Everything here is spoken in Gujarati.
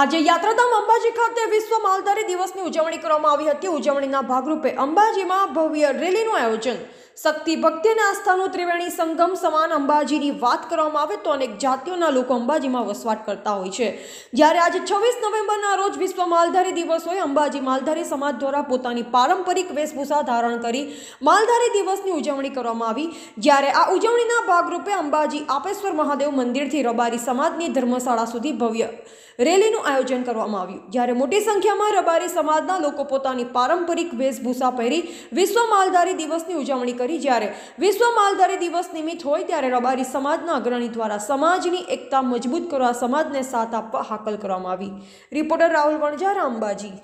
આજે યાત્રાધામ અંબાજી ખાતે વિશ્વ માલધારી દિવસની ઉજવણી કરવામાં આવી હતી ઉજવણીના ભાગરૂપે અંબાજીમાં ભવ્ય રેલીનું આયોજન શક્તિ ભક્તિના અને આસ્થાનું ત્રિવેણી સંગમ સમાન અંબાજીની વાત કરવામાં આવે તો અનેક જાતિઓના લોકો અંબાજીમાં વસવાટ કરતા હોય છે જ્યારે આજે છવ્વીસ નવેમ્બરના રોજ વિશ્વ માલધારી દિવસ હોય અંબાજી માલધારી સમાજ દ્વારા પોતાની પારંપરિક વેશભૂષા ધારણ કરી માલધારી દિવસની ઉજવણી કરવામાં આવી જ્યારે આ ઉજવણીના ભાગરૂપે અંબાજી આપેશ્વર મહાદેવ મંદિરથી રબારી સમાજની ધર્મશાળા સુધી ભવ્ય રેલીનું આયોજન કરવામાં આવ્યું જ્યારે મોટી સંખ્યામાં રબારી સમાજના લોકો પોતાની પારંપરિક વેશભૂષા પહેરી વિશ્વ માલધારી દિવસની ઉજવણી કરી કરી જ્યારે વિશ્વ માલધારી દિવસ નિમિત્ત હોય ત્યારે રબારી સમાજના અગ્રણી દ્વારા સમાજની એકતા મજબૂત કરવા સમાજને સાથ આપવા હાકલ કરવામાં આવી રિપોર્ટર રાહુલ વણઝારા અંબાજી